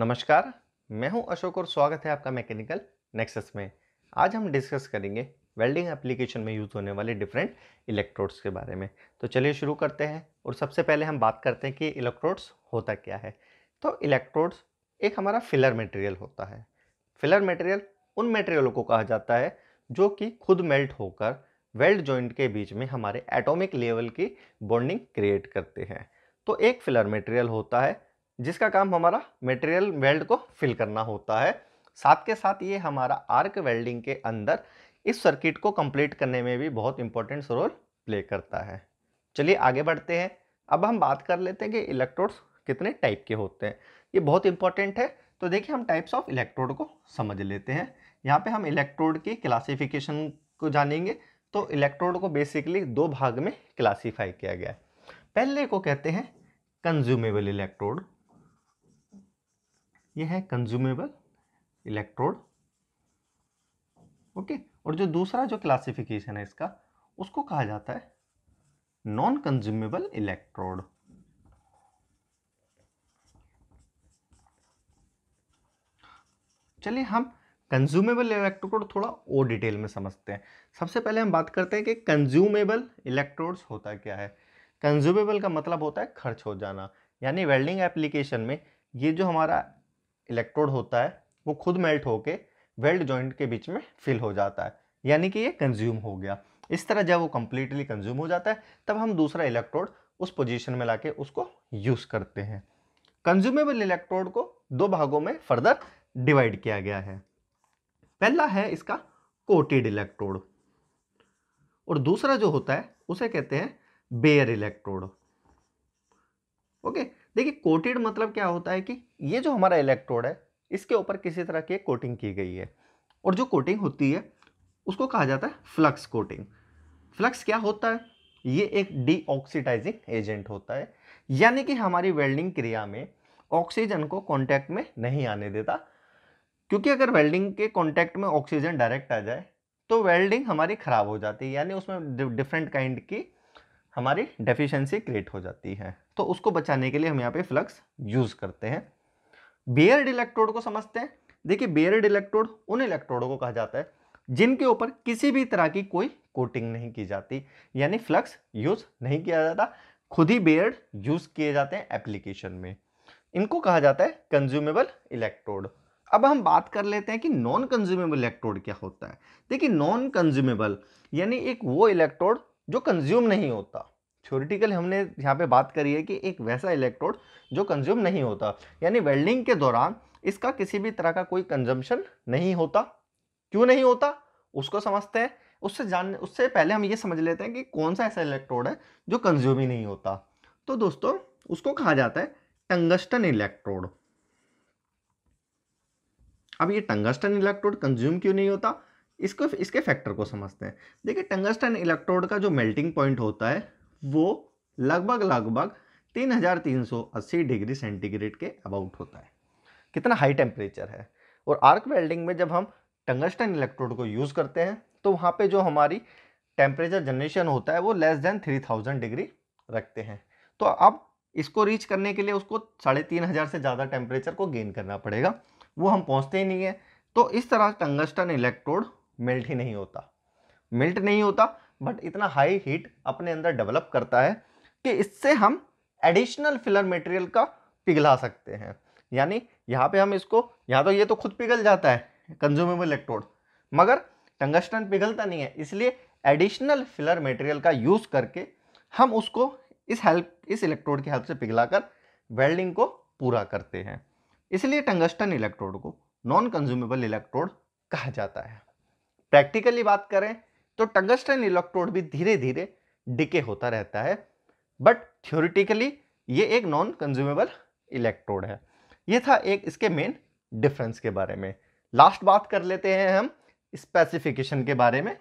नमस्कार मैं हूं अशोक और स्वागत है आपका मैकेनिकल नेक्सस में आज हम डिस्कस करेंगे वेल्डिंग एप्लीकेशन में यूज़ होने वाले डिफरेंट इलेक्ट्रोड्स के बारे में तो चलिए शुरू करते हैं और सबसे पहले हम बात करते हैं कि इलेक्ट्रोड्स होता क्या है तो इलेक्ट्रोड्स एक हमारा फिलर मटेरियल होता है फिलर मटेरियल उन मटेरियलों को कहा जाता है जो कि खुद मेल्ट होकर वेल्ड जॉइंट के बीच में हमारे एटॉमिक लेवल की बॉन्डिंग क्रिएट करते हैं तो एक फिलर मटेरियल होता है जिसका काम हमारा मटेरियल वेल्ड को फिल करना होता है साथ के साथ ये हमारा आर्क वेल्डिंग के अंदर इस सर्किट को कंप्लीट करने में भी बहुत इंपॉर्टेंट रोल प्ले करता है चलिए आगे बढ़ते हैं अब हम बात कर लेते हैं कि इलेक्ट्रोड्स कितने टाइप के होते हैं ये बहुत इंपॉर्टेंट है तो देखिए हम टाइप्स ऑफ इलेक्ट्रोड को समझ लेते हैं यहाँ पे हम इलेक्ट्रोड की क्लासिफिकेशन को जानेंगे तो इलेक्ट्रोड को बेसिकली दो भाग में क्लासीफाई किया गया है पहले को कहते हैं कंज्यूमेबल इलेक्ट्रोड ये है कंज्यूमेबल इलेक्ट्रोड ओके और जो दूसरा जो क्लासिफिकेशन है इसका उसको कहा जाता है नॉन कंज्यूमेबल इलेक्ट्रोड चलिए हम कंज्यूमेबल इलेक्ट्रोड थोड़ा और डिटेल में समझते हैं सबसे पहले हम बात करते हैं कि कंज्यूमेबल इलेक्ट्रोड्स होता क्या है कंज्यूमेबल का मतलब होता है खर्च हो जाना यानी वेल्डिंग एप्लीकेशन में ये जो हमारा इलेक्ट्रोड होता है वो खुद मेल्ट होके वेल्ड जॉइंट के बीच में फिल हो जाता है यानी कि ये कंज्यूम हो गया इस तरह जब वो कम्प्लीटली कंज्यूम हो जाता है तब हम दूसरा इलेक्ट्रोड उस पोजीशन में लाके उसको यूज़ करते हैं कंज्यूमेबल इलेक्ट्रोड को दो भागों में फर्दर डिवाइड किया गया है पहला है इसका कोटेड इलेक्ट्रोड और दूसरा जो होता है उसे कहते हैं बेयर इलेक्ट्रोड ओके okay? देखिए कोटेड मतलब क्या होता है कि ये जो हमारा इलेक्ट्रोड है इसके ऊपर किसी तरह की कोटिंग की गई है और जो कोटिंग होती है उसको कहा जाता है फ्लक्स कोटिंग फ्लक्स क्या होता है ये एक डीऑक्सीडाइजिंग एजेंट होता है यानी कि हमारी वेल्डिंग क्रिया में ऑक्सीजन को कांटेक्ट में नहीं आने देता क्योंकि अगर वेल्डिंग के कांटेक्ट में ऑक्सीजन डायरेक्ट आ जाए तो वेल्डिंग हमारी ख़राब हो जाती है यानी उसमें डिफरेंट काइंड की हमारी डेफिशिएंसी क्रिएट हो जाती है तो उसको बचाने के लिए हम यहाँ पे फ्लक्स यूज करते हैं बेयर्ड इलेक्ट्रोड को समझते हैं देखिए बेयर्ड इलेक्ट्रोड उन इलेक्ट्रोडों को कहा जाता है जिनके ऊपर किसी भी तरह की कोई कोटिंग नहीं की जाती यानी फ्लक्स यूज नहीं किया जाता खुद ही बेयर्ड यूज किए जाते हैं एप्लीकेशन में इनको कहा जाता है कंज्यूमेबल इलेक्ट्रोड अब हम बात कर लेते हैं कि नॉन कंज्यूमेबल इलेक्ट्रोड क्या होता है देखिए नॉन कंज्यूमेबल यानी एक वो इलेक्ट्रोड जो कंज्यूम नहीं होता थ्योरिटिकली हमने यहाँ पे बात करी है कि एक वैसा इलेक्ट्रोड जो कंज्यूम नहीं होता यानी वेल्डिंग के दौरान इसका किसी भी तरह का कोई कंजम्पशन नहीं होता क्यों नहीं होता उसको समझते हैं उससे जान उससे पहले हम ये समझ लेते हैं कि कौन सा ऐसा इलेक्ट्रोड है जो कंज्यूम ही नहीं होता तो दोस्तों उसको कहा जाता है टंगस्टन इलेक्ट्रोड अब ये टंगस्टन इलेक्ट्रोड कंज्यूम क्यों नहीं होता इसको इसके फैक्टर को समझते हैं देखिए टंगस्टन इलेक्ट्रोड का जो मेल्टिंग पॉइंट होता है वो लगभग लगभग 3380 डिग्री सेंटीग्रेड के अबाउट होता है कितना हाई टेम्परेचर है और आर्क वेल्डिंग में जब हम टंगस्टन इलेक्ट्रोड को यूज़ करते हैं तो वहाँ पे जो हमारी टेम्परेचर जनरेशन होता है वो less than three thousand degree रखते हैं तो अब इसको रीच करने के लिए उसको साढ़े तीन हज़ार से ज़्यादा टेम्परेचर को गेन करना पड़ेगा वो हम पहुँचते ही नहीं है तो इस तरह टंगस्टन इलेक्ट्रोड मेल्ट ही नहीं होता मेल्ट नहीं होता बट इतना हाई हीट अपने अंदर डेवलप करता है कि इससे हम एडिशनल फिलर मटेरियल का पिघला सकते हैं यानी यहाँ पे हम इसको यहाँ तो ये तो खुद पिघल जाता है कंज्यूमेबल इलेक्ट्रोड मगर टंगस्टन पिघलता नहीं है इसलिए एडिशनल फिलर मटेरियल का यूज़ करके हम उसको इस हेल्प इस इलेक्ट्रोड की हेल्प से पिघलाकर वेल्डिंग को पूरा करते हैं इसलिए टंगस्टन इलेक्ट्रोड को नॉन कंज्यूमेबल इलेक्ट्रोड कहा जाता है प्रैक्टिकली बात करें तो टंगस्टन इलेक्ट्रोड भी धीरे धीरे डिके होता रहता है बट थ्योरिटिकली ये एक नॉन कंज्यूमेबल इलेक्ट्रोड है ये था एक इसके मेन डिफरेंस के बारे में लास्ट बात कर लेते हैं हम स्पेसिफिकेशन के बारे में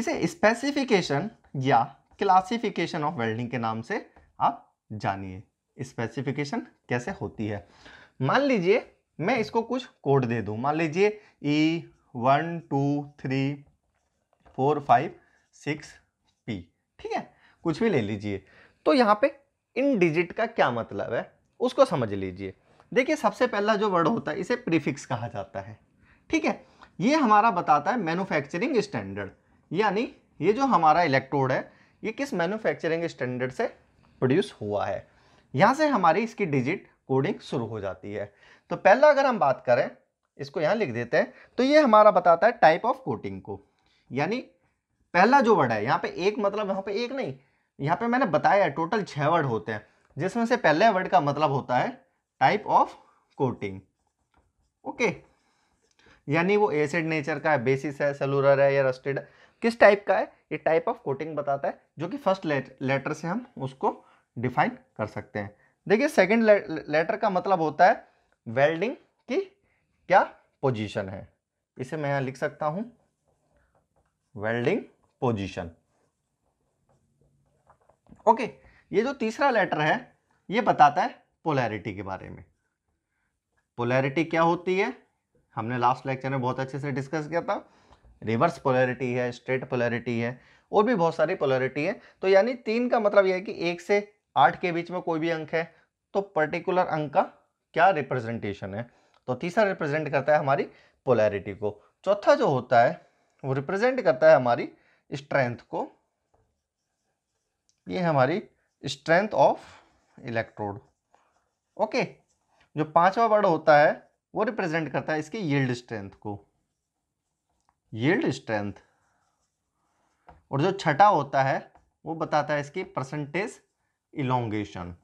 इसे स्पेसिफिकेशन या क्लासिफिकेशन ऑफ वेल्डिंग के नाम से आप जानिए स्पेसिफिकेशन कैसे होती है मान लीजिए मैं इसको कुछ कोड दे दूं मान लीजिए E e one two three four five six P ठीक है कुछ भी ले लीजिए तो यहाँ पे इन डिजिट का क्या मतलब है उसको समझ लीजिए देखिए सबसे पहला जो वर्ड होता है इसे प्रीफिक्स कहा जाता है ठीक है ये हमारा बताता है मैन्युफैक्चरिंग स्टैंडर्ड यानी ये जो हमारा इलेक्ट्रोड है ये किस मैन्युफैक्चरिंग स्टैंडर्ड से प्रोड्यूस हुआ है यहाँ से हमारी इसकी डिजिट कोडिंग शुरू हो जाती है तो पहला अगर हम बात करें इसको यहाँ लिख देते हैं तो ये हमारा बताता है टाइप ऑफ कोटिंग को यानी पहला जो वर्ड है यहाँ पे एक मतलब यहाँ पे एक नहीं यहाँ पे मैंने बताया टोटल छः वर्ड होते हैं जिसमें से पहले वर्ड का मतलब होता है टाइप ऑफ कोटिंग ओके यानी वो एसिड नेचर का है बेसिस है सेलुलर है या रस्टेड किस टाइप का है ये टाइप ऑफ कोटिंग बताता है जो कि फर्स्ट लेटर से हम उसको डिफाइन कर सकते हैं देखिए सेकंड लेटर का मतलब होता है वेल्डिंग की क्या पोजीशन है इसे मैं यहां लिख सकता हूं वेल्डिंग पोजीशन ओके ये जो तीसरा लेटर है ये बताता है पोलैरिटी के बारे में पोलैरिटी क्या होती है हमने लास्ट लेक्चर में बहुत अच्छे से डिस्कस किया था रिवर्स पोलैरिटी है स्ट्रेट पोलैरिटी है और भी बहुत सारी पोलैरिटी है तो यानी तीन का मतलब यह है कि एक से आठ के बीच में कोई भी अंक है तो पर्टिकुलर अंक का क्या रिप्रेजेंटेशन है तो तीसरा रिप्रेजेंट करता है हमारी पोलैरिटी को चौथा जो होता है वो रिप्रेजेंट करता है हमारी स्ट्रेंथ को ये हमारी स्ट्रेंथ ऑफ इलेक्ट्रोड ओके जो पांचवा वर्ड होता है वो रिप्रेजेंट करता है इसके यील्ड स्ट्रेंथ को यील्ड स्ट्रेंथ और जो छठा होता है वो बताता है इसकी परसेंटेज इलोंगेशन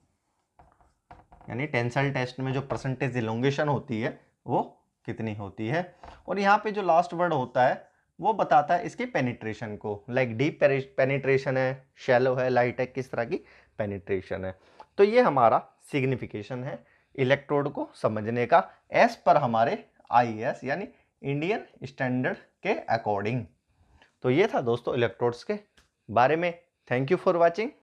यानी टेंसल टेस्ट में जो परसेंटेज इलोंगेशन होती है वो कितनी होती है और यहाँ पे जो लास्ट वर्ड होता है वो बताता है इसके पेनिट्रेशन को लाइक डीप पेनिट्रेशन है शैलो है लाइट है किस तरह की पेनिट्रेशन है तो ये हमारा सिग्निफिकेशन है इलेक्ट्रोड को समझने का एस पर हमारे आई यानी इंडियन स्टैंडर्ड के अकॉर्डिंग तो ये था दोस्तों इलेक्ट्रोड्स के बारे में थैंक यू फॉर वॉचिंग